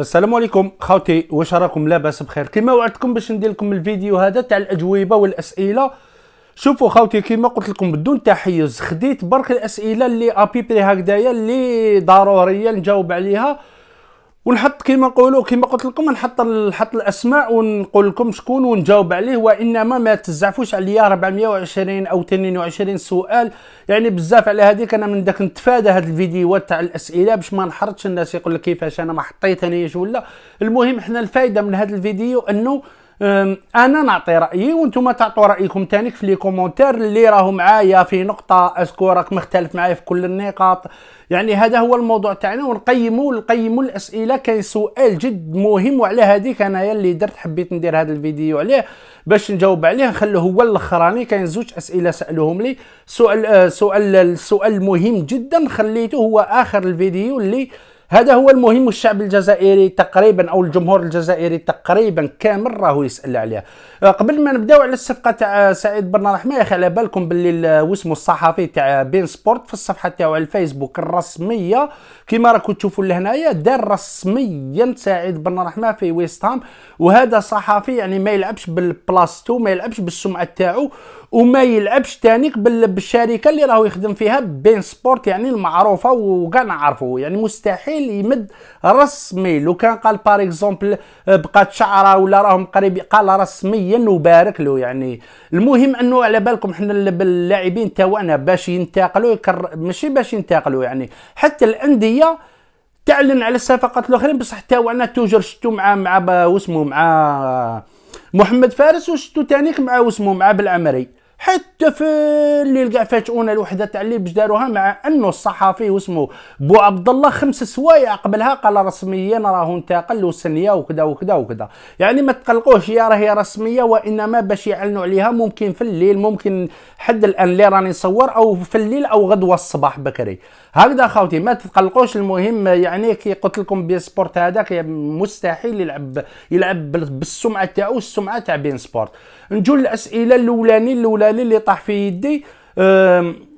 السلام عليكم خاوتي واش راكم لاباس بخير كما وعدتكم باش ندير لكم الفيديو هذا تاع الاجوبه والاسئله شوفوا خاوتي كما قلت لكم بدون تحيز خديت برك الاسئله اللي ابيبري هكذايا اللي ضروريه نجاوب عليها ونحط كما نقولوا كما قلت لكم نحط نحط الاسماء ونقول لكم شكون ونجاوب عليه وانما ما تزعفوش عليا 420 او 22 سؤال يعني بزاف على هذيك انا من داك نتفادى هاد الفيديوهات تاع الاسئله باش ما نحرجش الناس يقول لك كيفاش انا ما حطيتنيش ولا المهم حنا الفائده من هاد الفيديو انه انا نعطي رايي وانتم تعطوا رايكم تانيك في لي كومونتير اللي راهو معايا في نقطه اسكورك راك مختلف معايا في كل النقاط يعني هذا هو الموضوع تاعنا ونقيموا نقيموا الاسئله كاين سؤال جد مهم وعلى هذيك انايا اللي درت حبيت ندير هذا الفيديو عليه باش نجاوب عليه نخلوه هو الاخراني كاين زوج اسئله سالوهم لي سؤال أه، سؤال السؤال المهم جدا خليته هو اخر الفيديو اللي هذا هو المهم الشعب الجزائري تقريبا او الجمهور الجزائري تقريبا كامل راهو يسال عليها آه، قبل ما نبداو على الصفقه تاع سعيد بن رحمه اخي على بالكم باللي واسمو الصحفي تاع بين سبورت في الصفحه تاعو على الفيسبوك الرسميه كما راكم تشوفوا لهنايا دار رسميا سعيد بن رحمه في ويستام وهذا صحفي يعني ما يلعبش بالبلاستو ما يلعبش بالسمعه تاعو وما يلعبش تانيك بالشركه اللي راهو يخدم فيها بين سبورت يعني المعروفه وكاع نعرفوا يعني مستحيل يمد رسمي لو كان قال بار اكزومبل آه، بقات شعره ولا راهم قريب قال رسمي شخصيا وبارك له يعني المهم انه على بالكم حنا اللاعبين تاعنا باش ينتقلوا يكر... ماشي باش ينتقلوا يعني حتى الانديه تعلن على الصفقات الاخرين بصح تاوعنا توجر شتو مع مع واسمو مع محمد فارس وشتو تانيك مع واسمو مع بالعمري حتى في اللي لقى فاجئونا الوحده تاع اللي باش داروها مع انه الصحفي واسمه بو عبد الله خمس سوايع قبلها قال رسميا راه انتقل لسنيه وكذا وكذا وكذا يعني ما تقلقوش يا راهي رسميه وانما باش يعلنوا عليها ممكن في الليل ممكن حد الان اللي راني نصور او في الليل او غدوه الصباح بكري هكذا خاوتي ما تقلقوش المهم يعني كي قلت لكم بين سبورت هذاك مستحيل يلعب يلعب بالسمعه تاعو السمعه تاع بين سبورت نجو الاسئله الاولاني الاولاني اللي طاح في يدي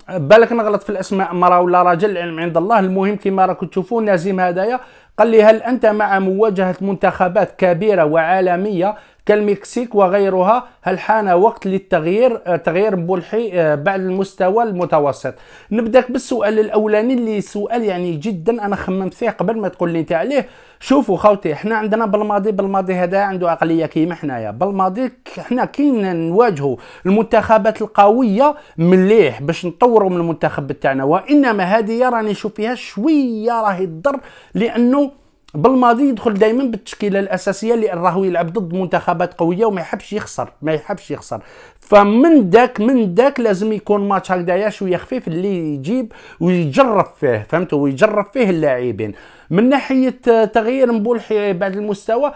بالك نغلط في الاسماء مرا ولا راجل العلم عند الله المهم كما راكم تشوفون نازيم هدايا قال لي هل انت مع مواجهه منتخبات كبيره وعالميه كالمكسيك وغيرها هل حان وقت للتغيير آه، تغيير ملحي آه، بعد المستوى المتوسط نبدا بالسؤال الاولاني اللي سؤال يعني جدا انا خممت فيه قبل ما تقول لي انت عليه شوفوا خوتي حنا عندنا بالماضي بالماضي هذا عنده عقليه كيما حنايا بالماضي حنا كي نواجهوا المنتخبات القويه مليح باش نطوروا من المنتخب تاعنا وانما هذه راني نشوف فيها شويه راهي تضر لانه بالماضي يدخل دائما بالتشكيله الاساسيه لان راهو يلعب ضد منتخبات قويه وما يحبش يخسر ما يحبش يخسر فمن داك من داك لازم يكون ماتش هكذايا شويه خفيف اللي يجيب ويجرب فيه فهمتوا ويجرب فيه اللاعبين من ناحيه تغيير مبول بعد المستوى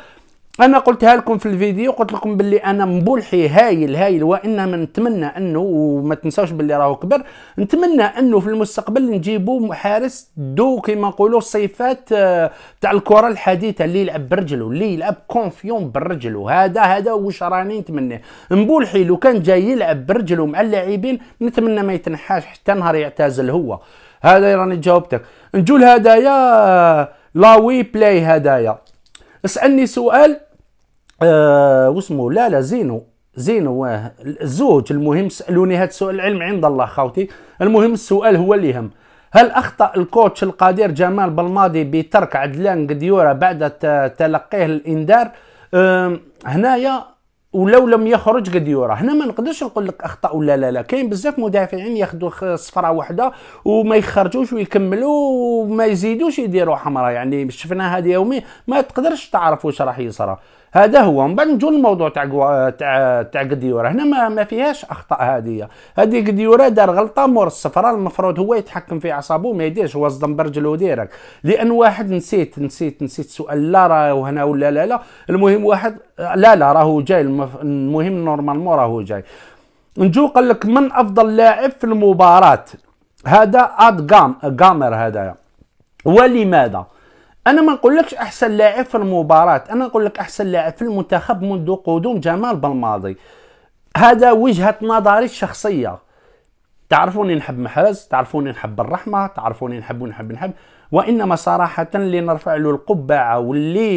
انا قلتها لكم في الفيديو قلت لكم باللي انا مبولحي هايل هايل وانما نتمنى انه وما تنساوش باللي راهو كبر نتمنى انه في المستقبل نجيبوا حارس دو كيما نقولوا صفات آه، تاع الكره الحديثه اللي يلعب برجله اللي يلعب كونفيون برجله هذا هذا واش راني نتمنى مبولحي لو كان جاي يلعب برجله مع اللاعبين نتمنى ما يتنحاش حتى نهار يعتزل هو هذا راني جاوبتك نجول هدايا لاوي بلاي هدايا اسالني سؤال آه واسمه لا لا زينو زينو واه الزوج المهم سالوني هذا السؤال العلم عند الله خاوتي المهم السؤال هو اللي يهم هل اخطا الكوتش القدير جمال بلماضي بترك عدلان قديوره بعد تلقيه الانذار أه هنايا ولو لم يخرج قد يورا هنا ما نقدرش نقول لك اخطا ولا لا لا كاين بزاف مدافعين ياخذوا صفره واحده وما يخرجوش ويكملوا وما يزيدوش يديروا حمراء يعني شفنا هذه يومي ما تقدرش تعرف واش راح يصرى هذا هو من بعد نجو الموضوع تاع تاع تاع قديوره هنا ما, ما فيهاش اخطاء هذه هذه قديوره دار غلطه مور الصفراء المفروض هو يتحكم في اعصابه ما يديرش هو صدم برجلو ديرك لان واحد نسيت نسيت نسيت سؤال لا راه هنا ولا لا لا المهم واحد لا لا راهو جاي المهم نورمالمون راهو جاي نجو قال لك من افضل لاعب في المباراه هذا اد جام جامر هذايا ولماذا انا ما نقولكش احسن لاعب في المباراه انا نقول لك احسن لاعب في المنتخب منذ قدوم جمال بالماضي هذا وجهه نظري الشخصيه تعرفوني نحب محرز تعرفوني نحب الرحمه تعرفوني نحب ونحب نحب وانما صراحه اللي نرفع له القبعه واللي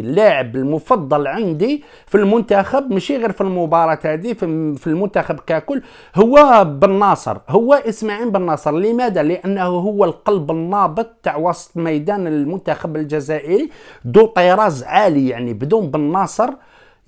اللاعب المفضل عندي في المنتخب ماشي غير في المباراه هذه في المنتخب ككل هو بن ناصر هو اسماعيل بن ناصر لماذا لانه هو القلب النابض تاع وسط ميدان المنتخب الجزائري ذو طراز عالي يعني بدون بن ناصر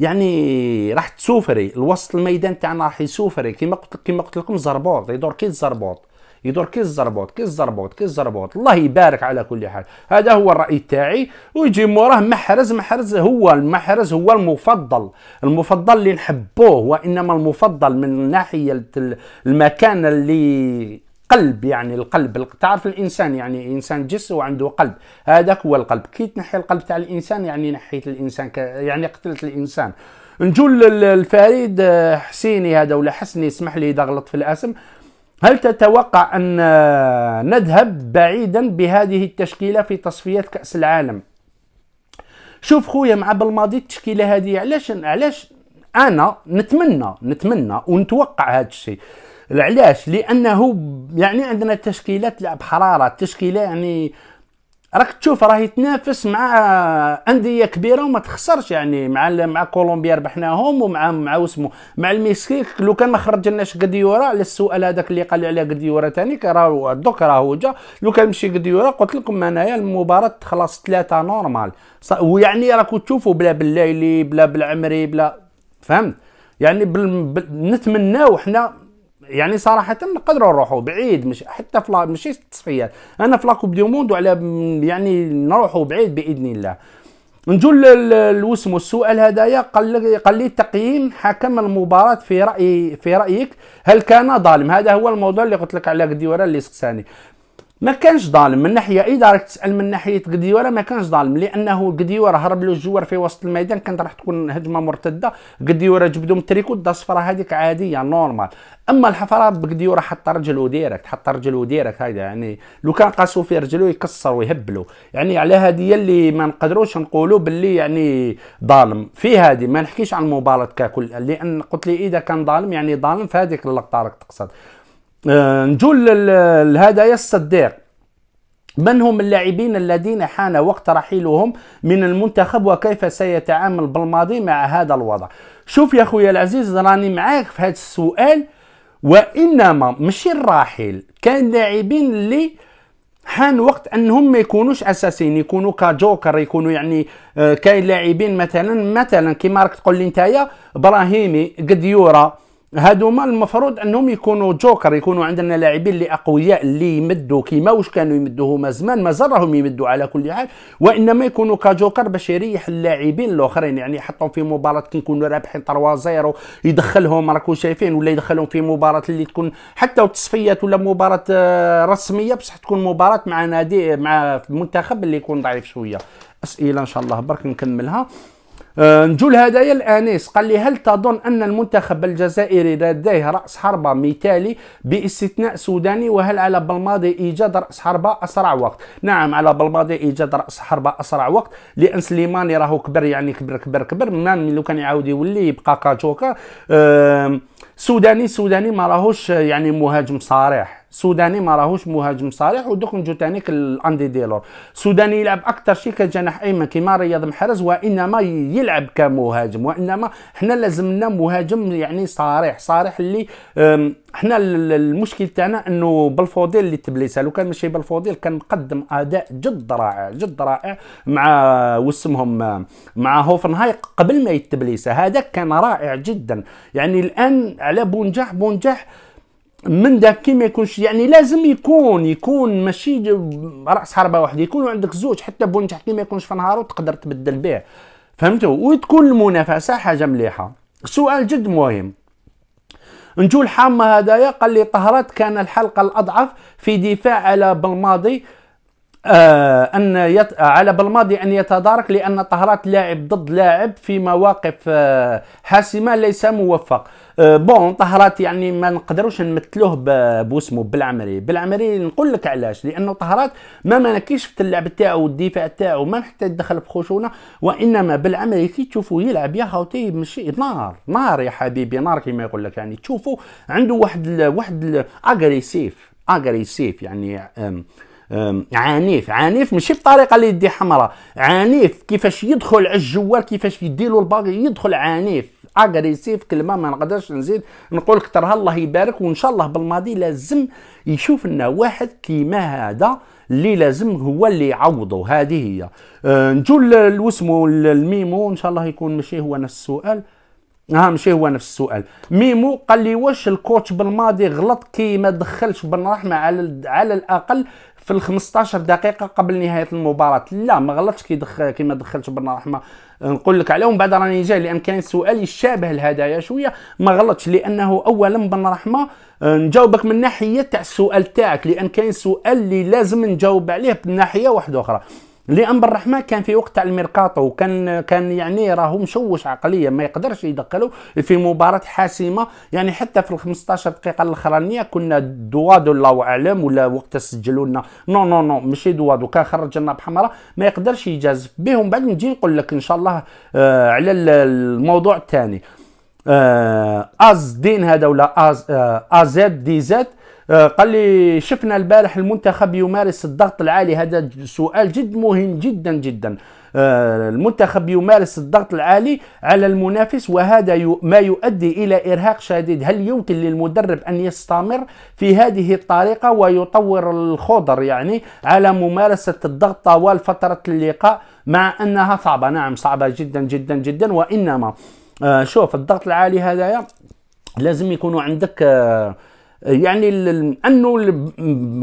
يعني راح تسوفري الوسط الميدان تاعنا راح يسوفري كيما قلت كيما قلت لكم زربوط يدور كي الزربوط يدور كي الزربوط كي الزربوط كي الزربوط الله يبارك على كل حال هذا هو الراي تاعي ويجي موراه محرز محرز هو المحرز هو المفضل المفضل اللي نحبوه وانما المفضل من ناحيه المكان اللي قلب يعني القلب تعرف الانسان يعني انسان جس وعنده قلب هذاك هو القلب كي تنحي القلب تاع الانسان يعني نحيت الانسان ك... يعني قتلت الانسان نجو الفريد آه، حسيني هذا ولا حسني اسمح لي اذا غلط في الاسم هل تتوقع ان آه، نذهب بعيدا بهذه التشكيله في تصفيات كاس العالم شوف خويا مع بالماضي التشكيله هذه علاش علاش انا نتمنى نتمنى ونتوقع هذا الشيء علاش لانه يعني عندنا تشكيلات تلعب حراره تشكيله يعني راك تشوف راهي تنافس مع انديه كبيره وما تخسرش يعني مع مع كولومبيا ربحناهم ومع مع اسمه مع المكسيك لو كان ما خرجناش قديورا على السؤال هذاك اللي قال لي على ثاني راه دوك راهو جا لو كان مشي قديورا قلت لكم انايا المباراه خلاص ثلاثه نورمال ويعني راكو تشوفوا بلا بالليلي بلا بالعمري بلا فهمت يعني بل... بل... نتمناو حنا يعني صراحه نقدروا نروحوا بعيد مش حتى في ماشي تصفيات انا في لاكوب دي موند وعلى يعني نروحوا بعيد باذن الله نجو لوسمو السؤال هذايا قال قال لي تقييم حكم المباراه في راي في رايك هل كان ظالم هذا هو الموضوع اللي قلت لك على قديورا اللي سقساني ما كانش ظالم من ناحيه اي دارك تسال من ناحيه قديوه ما كانش ظالم لانه قديوه راه هرب له الجوار في وسط الميدان كانت راح تكون هجمه مرتده قديوه راه جبدو من التريكو دا الصفره هذيك عاديه نورمال اما الحفره بقديو راه حط رجلو ديريكت حط رجلو ديريكت هذا يعني لو كان قاسو في رجلو يكسر ويهبلو يعني على هذه اللي ما نقدروش نقولوا باللي يعني ظالم في هذه ما نحكيش عن المباراه ككل لان قلت لي اذا كان ظالم يعني ظالم في هذيك اللقطه راك تقصد آه، نجول الهدايا الصديق من هم اللاعبين الذين حان وقت رحيلهم من المنتخب وكيف سيتعامل بالماضي مع هذا الوضع شوف يا خويا العزيز راني معاك في هذا السؤال وانما ماشي الراحل كان لاعبين اللي حان وقت انهم ما يكونوش اساسيين يكونوا كجوكر يكونوا يعني آه، كاين لاعبين مثلا مثلا كيما راك تقول لي نتايا ابراهيمي قديوره هادوما المفروض انهم يكونوا جوكر يكونوا عندنا لاعبين اللي اقوياء اللي يمدوا كيما واش كانوا يمدوا هما زمان مازال راهم يمدوا على كل حال وانما يكونوا كجوكر باش يريح اللاعبين الاخرين يعني يحطهم في مباراه كي نكونوا رابحين 3 0 يدخلهم راكم شايفين ولا يدخلهم في مباراه اللي تكون حتى تصفيات ولا مباراه آه، رسميه بصح تكون مباراه مع نادي مع منتخب اللي يكون ضعيف شويه اسئله ان شاء الله برك نكملها آه، نجول هدايا الانيس قال لي هل تظن ان المنتخب الجزائري لديه راس حربه مثالي باستثناء سوداني وهل على بالماضي ايجاد راس حربه اسرع وقت نعم على بالماضي ايجاد راس حربه اسرع وقت لان سليماني راهو كبر يعني كبر كبر كبر من لو كان يعاود يولي يبقى كاتوكا سوداني سوداني ما راهوش يعني مهاجم صريح سوداني ما راهوش مهاجم صالح ودوك نجو تانيك الاندي ديلور سوداني يلعب اكثر شيء كجناح ايمن كيما رياض محرز وانما يلعب كمهاجم وانما حنا لازمنا مهاجم يعني صريح صريح اللي حنا المشكل تاعنا انه بالفوديل اللي تبليسه لو كان ماشي بالفوديل كان مقدم اداء جد رائع جد رائع مع وسمهم مع هوفنهاي قبل ما يتبليسه هذا كان رائع جدا يعني الان على بونجاح بونجاح من داك كي ما يكونش يعني لازم يكون يكون ماشي راس حربه واحد يكون عندك زوج حتى بون حتى ما يكونش في نهار وتقدر تبدل به فهمتوا وتكون المنافسه حاجه مليحه سؤال جد مهم نجو الحامه هدايا قال لي طهرات كان الحلقه الاضعف في دفاع على بالماضي آه ان يت... على بالماضي ان يتدارك لان طهرات لاعب ضد لاعب في مواقف آه حاسمه ليس موفق أه، بون طهرات يعني ما نقدروش نمثلوه بوسمو بالعمري بالعمري نقول لك علاش لانه طهرات ما مانكيش في اللعب تاعو والدفاع تاعو ما حتى يدخل بخشونه وانما بالعمري كي تشوفو يلعب يا خوتي ماشي نار نار يا حبيبي نار كما يقول لك يعني تشوفو عنده واحد الـ واحد اغريسيف اغريسيف يعني أم عنيف عنيف ماشي بطريقه اللي يدي حمراء عنيف كيفاش يدخل على الجوار كيفاش يديروا الباقي يدخل عنيف اجريسيف كلمه ما نقدرش نزيد نقول لك الله يبارك وان شاء الله بالماضي لازم يشوف لنا واحد كيما هذا اللي لازم هو اللي يعوضه هذه هي أه نجو الوسمو الميمو ان شاء الله يكون ماشي هو نفس السؤال ها آه، ماشي هو نفس السؤال ميمو قال لي واش الكوتش بالماضي غلط كي ما دخلش بن رحمه على على الاقل في ال 15 دقيقه قبل نهايه المباراه لا ما غلطش كي دخل كي ما دخلش بن رحمه نقول لك عليهم بعد راني جاي لان كان سؤال يشابه لهدايا شويه ما غلطش لانه اولا بالرحمه آه، نجاوبك من ناحيه تاع السؤال تاعك لان كاين سؤال اللي لازم نجاوب عليه بناحيه واحده اخرى لان بالرحمه كان في وقت تاع الميركاتو كان كان يعني راهو مشوش عقليا ما يقدرش يدخلو في مباراه حاسمه يعني حتى في ال 15 دقيقه الاخرانيه كنا دوادو الله اعلم ولا وقت سجلوا لنا نو نو نو ماشي دوادو كان خرج لنا بحمراء ما يقدرش يجازف بهم بعد نجي نقول لك ان شاء الله آه على الموضوع الثاني آه از دين هذا ولا از آه دي زد آه، قال لي شفنا البارح المنتخب يمارس الضغط العالي هذا سؤال جد مهم جدا جدا آه، المنتخب يمارس الضغط العالي على المنافس وهذا ما يؤدي الى ارهاق شديد هل يمكن للمدرب ان يستمر في هذه الطريقه ويطور الخضر يعني على ممارسه الضغط طوال فتره اللقاء مع انها صعبه نعم صعبه جدا جدا جدا وانما آه، شوف الضغط العالي هذايا لازم يكون عندك يعني انه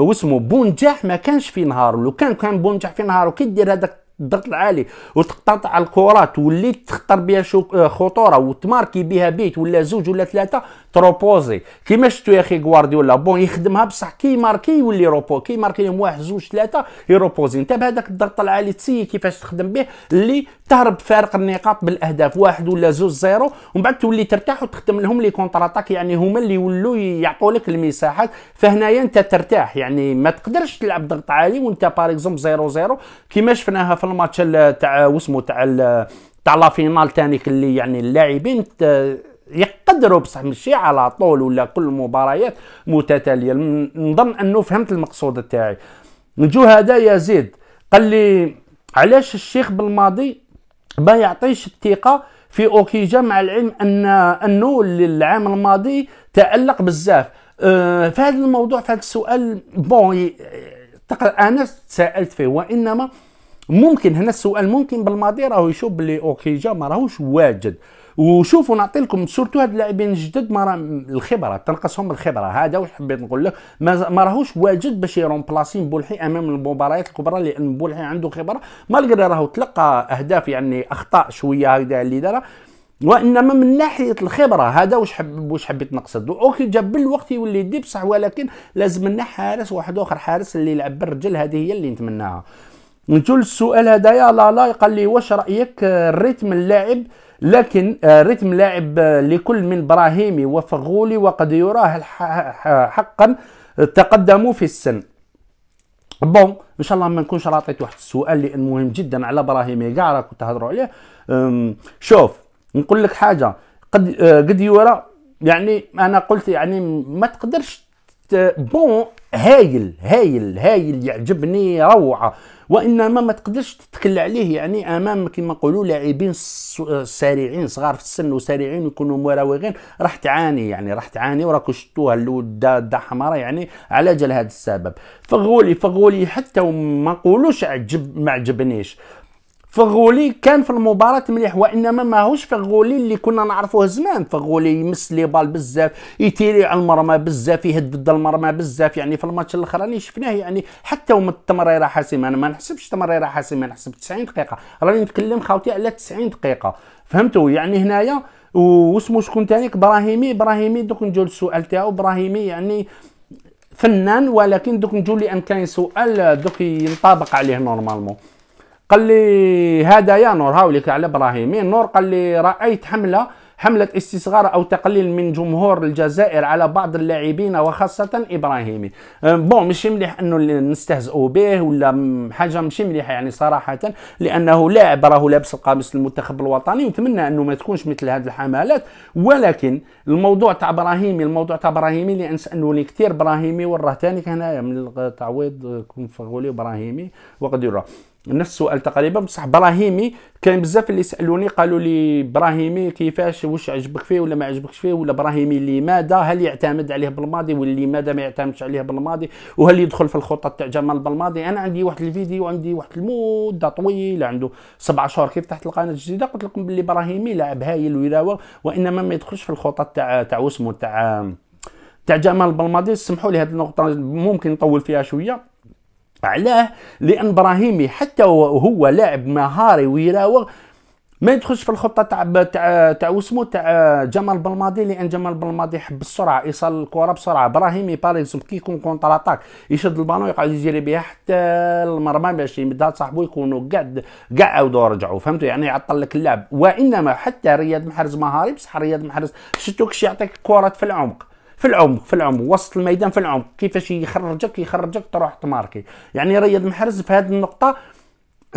واسمه بونجاح ما كانش في نهار لو كان كان بونجاح في نهار وكي دير هذاك الضغط العالي وتقتطع الكرات وليت تخطر بها آه، خطوره وتماركي بها بيت ولا زوج ولا ثلاثه تروبوزي كيما شفتوا يا اخي غوارديولا بون يخدمها بصح كي ماركي يولي روبو كي ماركي لهم واحد زوج ثلاثه يروبوزي انت بهذاك الضغط العالي تسي كيفاش تخدم به اللي تهرب فارق النقاط بالاهداف واحد ولا زوج زيرو ومن بعد تولي ترتاح وتخدم لهم لي كونتر اتاك يعني هما اللي يولوا يعطوا لك المساحات فهنايا انت ترتاح يعني ما تقدرش تلعب ضغط عالي وانت باريكزوم زيرو زيرو كيما شفناها في الماتش تاع واسمو تاع تاع لا فينال تانيك اللي يعني اللاعبين يقدروا بصح ماشي على طول ولا كل المباريات متتاليه نظن انه فهمت المقصود تاعي نجو هذا يا زيد قال لي علاش الشيخ بالماضي ما يعطيش الثقه في اوكيجا مع العلم ان انه العام الماضي تالق بزاف أه، في هذا الموضوع في هذا السؤال بون انا تساءلت فيه وانما ممكن هنا السؤال ممكن بالماضي راهو يشوف بلي جا ما راهوش واجد وشوفوا نعطي لكم سورتو هاد اللاعبين الجدد ما الخبره تنقصهم الخبره هذا واش حبيت نقول لك ما راهوش واجد باش يرومبلاسي بولحي امام المباريات الكبرى لان بولحي عنده خبره مالغري راهو تلقى اهداف يعني اخطاء شويه هكذا اللي دارها وانما من ناحيه الخبره هذا واش حب واش حبيت نقصد اوكي جاب بالوقت يولي يدي بصح ولكن لازم لنا حارس واحد اخر حارس اللي يلعب بالرجل هذه هي اللي نتمناها نقول السؤال هذايا لا لا قال لي واش رايك آه، الريتم اللاعب لكن آه، ريتم لاعب آه، لكل من براهيمي وفغولي وقد يراه حقا تقدموا في السن بون ان شاء الله ما نكونش راطيت واحد السؤال لان مهم جدا على براهيمي كاع راك تهضروا عليه شوف نقول لك حاجه قد قد يرى يعني انا قلت يعني ما تقدرش بون هايل هايل هايل يعجبني روعه وانما ما تقدرش تتكل عليه يعني امام كما نقولوا لاعبين سريعين صغار في السن وسريعين ويكونوا مراوغين راح تعاني يعني راح تعاني وراكم شفتوها الود دا حمراء يعني على جال هذا السبب فغولي فغولي حتى وما نقولوش عجب ما عجبنيش فغولي كان في المباراه مليح وانما ماهوش فغولي اللي كنا نعرفوه زمان فغولي يمس لي بال بزاف يتيري على المرمى بزاف يهدد المرمى بزاف يعني في الماتش الاخراني شفناه يعني حتى ومن التمريره حاسمه انا ما نحسبش تمريره حاسمه نحسب 90 دقيقه راني نتكلم خاوتي على 90 دقيقه فهمتوا يعني هنايا واسمو شكون ثاني ابراهيمي ابراهيمي دوك نجيو للسؤال تاعو ابراهيمي يعني فنان ولكن دوك نجيو لان كاين سؤال دوك ينطبق عليه نورمالمون قال لي هذا يا نور هاوليك على ابراهيمي نور قال لي رايت حمله حملة استصغار أو تقليل من جمهور الجزائر على بعض اللاعبين وخاصة إبراهيمي بون مش مليح أنه نستهزئوا به ولا حاجة مش مليحة يعني صراحة لأنه لاعب راه لابس القميص المنتخب الوطني ونتمنى أنه ما تكونش مثل هذه الحملات ولكن الموضوع تاع إبراهيمي الموضوع تاع إبراهيمي لأن سألوني كثير إبراهيمي وراه ثاني هنايا من التعويض كون فغولي إبراهيمي وقد نفس السؤال تقريبا بصح براهيمي كان بزاف اللي سالوني قالوا لي براهيمي كيفاش واش عجبك فيه ولا ما عجبكش فيه ولا براهيمي لماذا هل يعتمد عليه بالماضي ولا لماذا ما يعتمدش عليه بالماضي وهل يدخل في الخطه تاع جمال بالماضي انا عندي واحد الفيديو عندي واحد المده طويله عنده سبع شهور كيف تحت القناه الجديده قلت لكم باللي براهيمي لاعب هايل ويراوغ وانما ما يدخلش في الخطه تاع تاع واسمو تاع تاع جمال بالماضي سمحوا لي هذه النقطه ممكن نطول فيها شويه علاه لان ابراهيمي حتى وهو لاعب مهاري ويراوغ ما يدخلش في الخطه تاع تاع تاع وسمو تاع جمال بلماضي لان جمال بلماضي يحب السرعه ايصال الكره بسرعه ابراهيمي باريزوم كي يكون كونتر اتاك يشد البالون يقعد يجري بها حتى المرمى باش يمدها لصاحبو يكونوا قاعد كاع عاودوا رجعوا فهمتوا يعني يعطل لك اللعب وانما حتى رياض محرز مهاري بصح رياض محرز شتوك كش يعطيك كره في العمق في العمق في العمق وسط الميدان في العمق كيفاش يخرجك يخرجك تروح تماركي يعني رياض محرز في هذه النقطه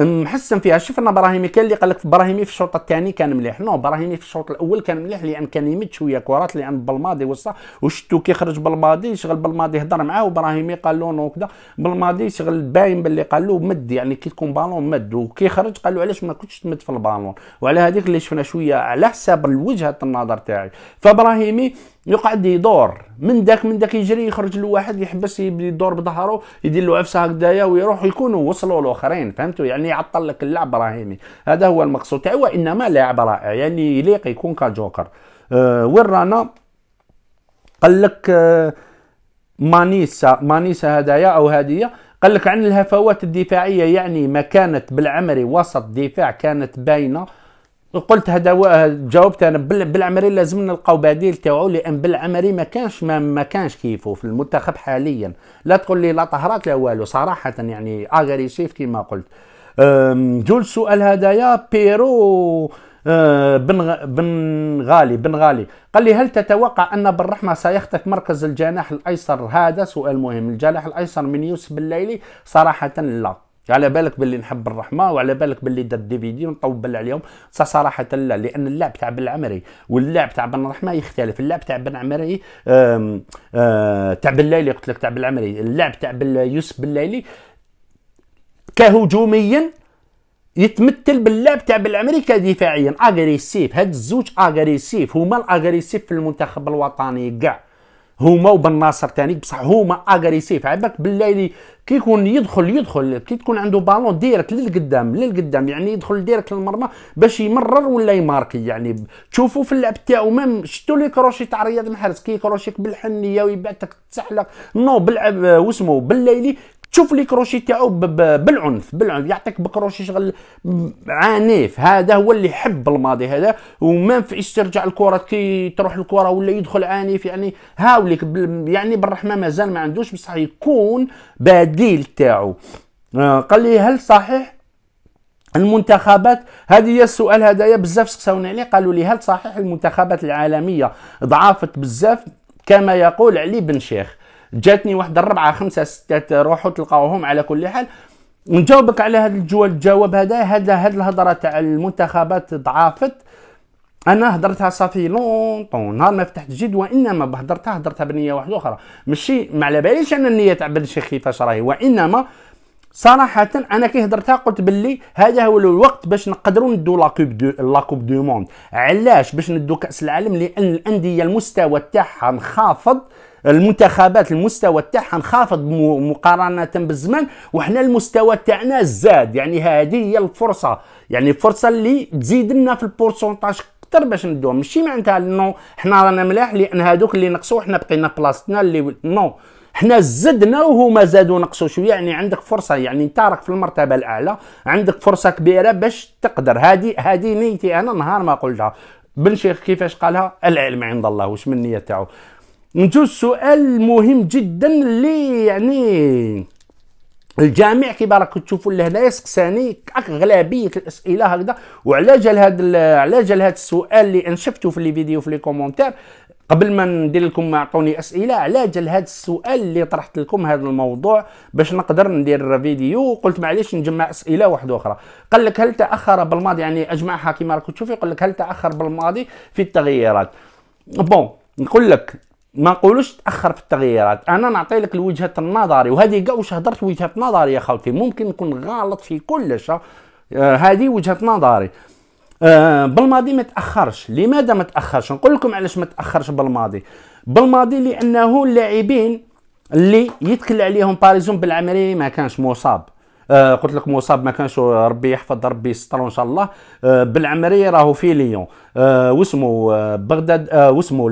محسن فيها شفنا ابراهيمي كان اللي قال لك ابراهيمي في الشوط الثاني كان مليح نو ابراهيمي في الشوط الاول كان مليح لان كان يمد شويه كرات لان بالماضي وصا وشتو كي خرج بالماضي شغل بالماضي هضر معاه وابراهيمي قال له نو كذا بالماضي شغل باين باللي قال له مد يعني كي تكون بالون مد وكيخرج خرج قال له علاش ما كنتش تمد في البالون وعلى هذيك اللي شفنا شويه على حساب وجهه النظر تاعي فابراهيمي يقعد يدور من داك من داك يجري يخرج لواحد يحبس يبدا يدور بظهره يدير له عفسه هكذايا ويروح يكونوا وصلوا الاخرين فهمتوا يعني يعطل لك اللعب ابراهيمي هذا هو المقصود تاعو وانما لاعب رائع يعني يليق يكون كجوكر أه وين رانا قال لك آه، مانيسا مانيسا هدايا او هديه قال لك عن الهفوات الدفاعيه يعني ما كانت بالعمري وسط دفاع كانت باينه قلت هذا جاوبت انا بالعمري لازم نلقاو بديل تاعو لان بالعمري ما كانش ما, ما كانش كيفو في المنتخب حاليا لا تقول لي لا طهرات لا والو صراحه يعني اغريسيف كما قلت جو السؤال هذايا بيرو أه، بن بن غالي بن غالي قال لي هل تتوقع ان بالرحمه سيخطف مركز الجناح الايسر هذا سؤال مهم الجناح الايسر من يوسف الليلي صراحه لا على بالك باللي نحب الرحمه وعلى بالك باللي دار دي في دي ونطوب عليهم صراحه لا لان اللعب تاع بن العمري واللعب تاع بن الرحمه يختلف اللعب تاع بن عمري آه، تاع بالليلي قلت لك تاع بن العمري اللعب تاع يوسف بالليلي كهجوميا يتمثل باللعب تاع بالعمري كدفاعيا اغريسيف هاد الزوج اغريسيف هما الاغريسيف في المنتخب الوطني كاع هما وبن ناصر تاني بصح هما اغريسيف عباك بالله كي يكون يدخل يدخل كي تكون عنده بالون ديرك للقدام للقدام يعني يدخل ديرك للمرمى باش يمرر ولا يماركي يعني تشوفوا في اللعب تاعو ميم شتو لي كروشي تاع رياض محرز كي كروشيك بالحنيه ويبعتك تسحلق نو بلعب آه، واسمو بالليلي تشوف لي كروشي تاعو بالعنف بالعنف يعطيك بكروشي شغل عنيف هذا هو اللي يحب الماضي هذا وما في استرجاع الكره كي تروح الكره ولا يدخل عنيف يعني هاوليك يعني بالرحمه مازال ما عندوش بصح يكون بديل تاعو آه، قال لي هل صحيح المنتخبات هذه هي السؤال هذايا بزاف سقساوني عليه قالوا لي هل صحيح المنتخبات العالميه ضعفت بزاف كما يقول علي بن شيخ جاتني واحد الربعه خمسه سته روحوا تلقاوهم على كل حال ونجاوبك على هذا الجواب هذا هذا هاد الهضره تاع المنتخبات ضعافت انا هضرتها صافي لونطون نهار ما فتحت جد وانما بهضرتها هضرتها بنيه واحده اخرى ماشي ما على باليش انا النيه تاع بن الشيخ كيفاش راهي وانما صراحة أنا كي هضرتها قلت باللي هذا هو الوقت باش نقدروا ندو لاكوب دو لاكوب دو موند علاش باش ندو كأس العالم لأن الأندية المستوى تاعها انخفض المنتخبات المستوى تاعها انخفض مقارنه بالزمان وحنا المستوى تاعنا زاد يعني هذه هي الفرصه يعني الفرصه اللي تزيد لنا في البورسونتاج اكثر باش ندوهم ماشي معناتها نو حنا رانا ملاح لان هذوك اللي نقصوا حنا بقينا بلاصتنا اللي نو حنا زدنا وهما زادوا نقصوا شويه يعني عندك فرصه يعني انت راك في المرتبه الاعلى عندك فرصه كبيره باش تقدر هذه هذه نيتي انا نهار ما قلتها بن شيخ كيفاش قالها العلم عند الله واش من النيه تاعو نجو السؤال المهم جدا اللي يعني الجامع كيما بارك تشوفوا لهنا سقساني اغلبيه الاسئله هكذا وعلى جال هذا على جال هذا السؤال اللي شفته في لي فيديو في لي كومونتير قبل ما ندير لكم عطوني اسئله على جال هذا السؤال اللي طرحت لكم هذا الموضوع باش نقدر ندير فيديو قلت معليش نجمع اسئله واحده اخرى قال لك هل تاخر بالماضي يعني اجمعها كيما راكم تشوفوا يقول لك هل تاخر بالماضي في التغييرات بون نقول لك ما نقولوش تاخر في التغييرات انا نعطي لك وجهه النظري وهذه كاع واش هضرت وجهه نظري يا خوتي ممكن نكون غلط في كلش آه، هذه وجهه نظري آه بالماضي ما تاخرش لماذا ما تاخرش نقول لكم علاش ما تاخرش بالماضي بالماضي لانه اللاعبين اللي يتكل عليهم باريزون بالعمري ما كانش مصاب آه قلت لك مصاب ما كانش ربي يحفظ ربي يستر ان شاء الله آه بالعمري راهو في ليون آه واسمو آه بغداد آه واسمو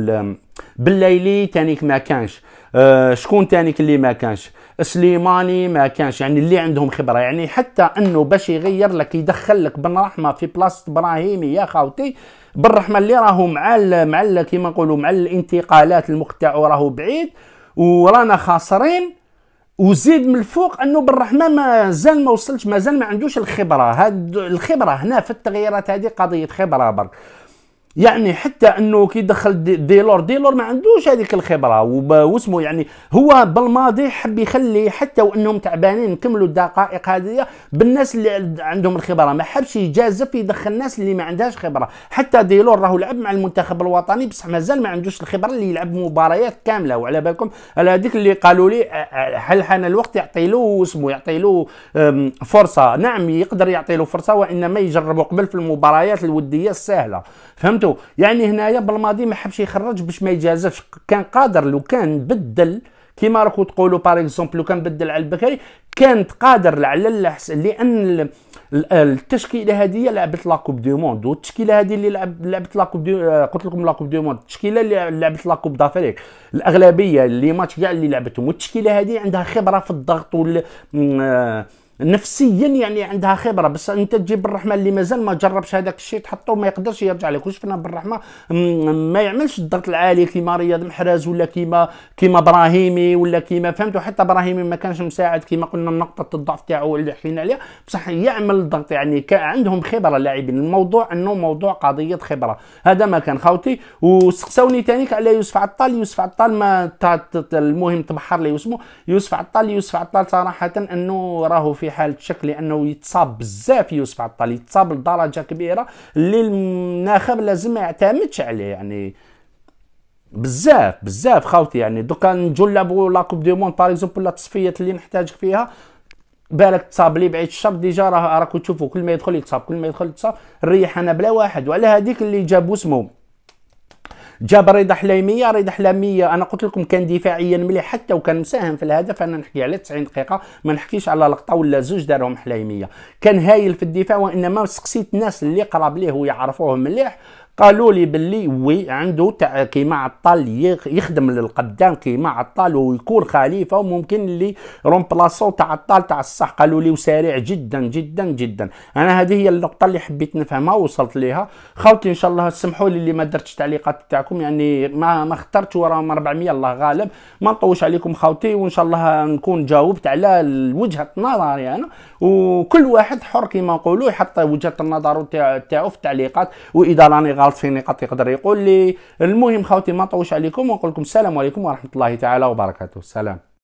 بالليلي تانيك ما كانش أه شكون تانيك اللي ما كانش سليماني ما كانش يعني اللي عندهم خبره يعني حتى انه باش يغير لك يدخل لك بن رحمه في بلاصه ابراهيمي يا خاوتي بن رحمه اللي راهو مع مع كيما نقولوا مع الانتقالات المخ تاعو راهو بعيد ورانا خاسرين وزيد من الفوق انه بن رحمه مازال ما وصلش مازال ما عندوش الخبره هاد الخبره هنا في التغييرات هذه قضيه خبره برك يعني حتى انه كي دخل ديلور ديلور ما عندوش هذيك الخبره واسمه يعني هو بالماضي حب يخلي حتى وانهم تعبانين نكملوا الدقائق هذه بالناس اللي عندهم الخبره ما حبش يجازف يدخل الناس اللي ما عندهاش خبره حتى ديلور راهو لعب مع المنتخب الوطني بصح مازال ما عندوش الخبره اللي يلعب مباريات كامله وعلى بالكم على هذيك اللي قالوا لي هل حان الوقت يعطي له اسمه يعطي له فرصه نعم يقدر يعطي له فرصه وانما يجربوا قبل في المباريات الوديه السهله فهمت عنده يعني هنايا بالماضي ما حبش يخرج باش ما يجازفش كان قادر لو كان بدل كيما راكم تقولوا باغ اكزومبل لو كان بدل على البكري كانت قادر على الاحسن لان التشكيله هذه لعبت لاكوب دو موند والتشكيله هذه اللي لعب لعبت لاكوب كوب آه، قلت لكم لاكوب دو موند التشكيله اللي لعبت لاكوب دافريك الاغلبيه اللي ماتش كاع اللي لعبتهم والتشكيله هذه عندها خبره في الضغط وال نفسيا يعني عندها خبره بس انت تجيب بالرحمه اللي مازال ما جربش هذاك الشيء تحطه ما يقدرش يرجع لك وشفنا بالرحمه ما يعملش الضغط العالي كيما رياض محرز ولا كيما كيما ابراهيمي ولا كيما فهمتوا حتى ابراهيمي ما كانش مساعد كيما قلنا نقطه الضعف تاعو اللي حكينا عليها بصح يعمل الضغط يعني عندهم خبره اللاعبين الموضوع انه موضوع قضيه خبره هذا ما كان خاوتي وسقسوني ثاني على يوسف عطال يوسف عطال ما المهم تبحر لي اسمه يوسف عطال يوسف عطال صراحه انه راهو في في حاله شك لانه يتصاب بزاف يوسف عطال يتصاب لدرجه كبيره اللي الناخب لازم ما يعتمدش عليه يعني بزاف بزاف خاوتي يعني دوكا نلعبو لا كوب دو مون باغ اكزومبل لا التصفيات اللي نحتاجك فيها بالك تصاب لي بعيد الشر ديجا راه راكو تشوفوا كل ما يدخل يتصاب كل ما يدخل يتصاب نريح انا بلا واحد وعلى هذيك اللي جابوا اسمه جاب رضا حليميه رضا حليميه انا قلت لكم كان دفاعيا مليح حتى وكان مساهم في الهدف انا نحكي على 90 دقيقه ما نحكيش على لقطه ولا زوج دارهم حليميه كان هايل في الدفاع وانما سقسيت الناس اللي قراب ليه ويعرفوه مليح قالوا لي باللي وي عنده تاع كيما عطال يخدم للقدام كيما عطال ويكون خليفه وممكن اللي رومبلاسون تاع عطال تاع الصح قالوا لي وسريع جدا جدا جدا انا هذه هي النقطه اللي حبيت نفهمها ووصلت ليها خاوتي ان شاء الله سمحوا لي اللي ما درتش التعليقات تاعكم يعني ما ما اخترتش وراهم 400 الله غالب ما نطوش عليكم خاوتي وان شاء الله نكون جاوبت على وجهه نظري يعني انا وكل واحد حر كيما نقولوا يحط وجهه النظر تاعو في التعليقات واذا راني عرفت في نقاط يقدر يقول لي المهم خاوتي ما نطولش عليكم ونقول لكم السلام عليكم ورحمه الله تعالى وبركاته سلام